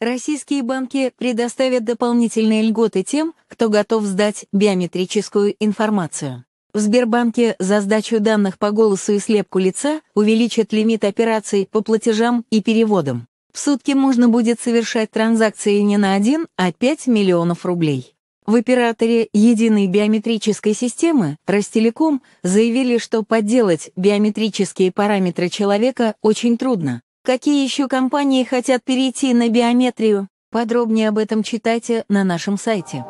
Российские банки предоставят дополнительные льготы тем, кто готов сдать биометрическую информацию. В Сбербанке за сдачу данных по голосу и слепку лица увеличат лимит операций по платежам и переводам. В сутки можно будет совершать транзакции не на 1, а 5 миллионов рублей. В операторе единой биометрической системы Ростелеком заявили, что подделать биометрические параметры человека очень трудно, Какие еще компании хотят перейти на биометрию? Подробнее об этом читайте на нашем сайте.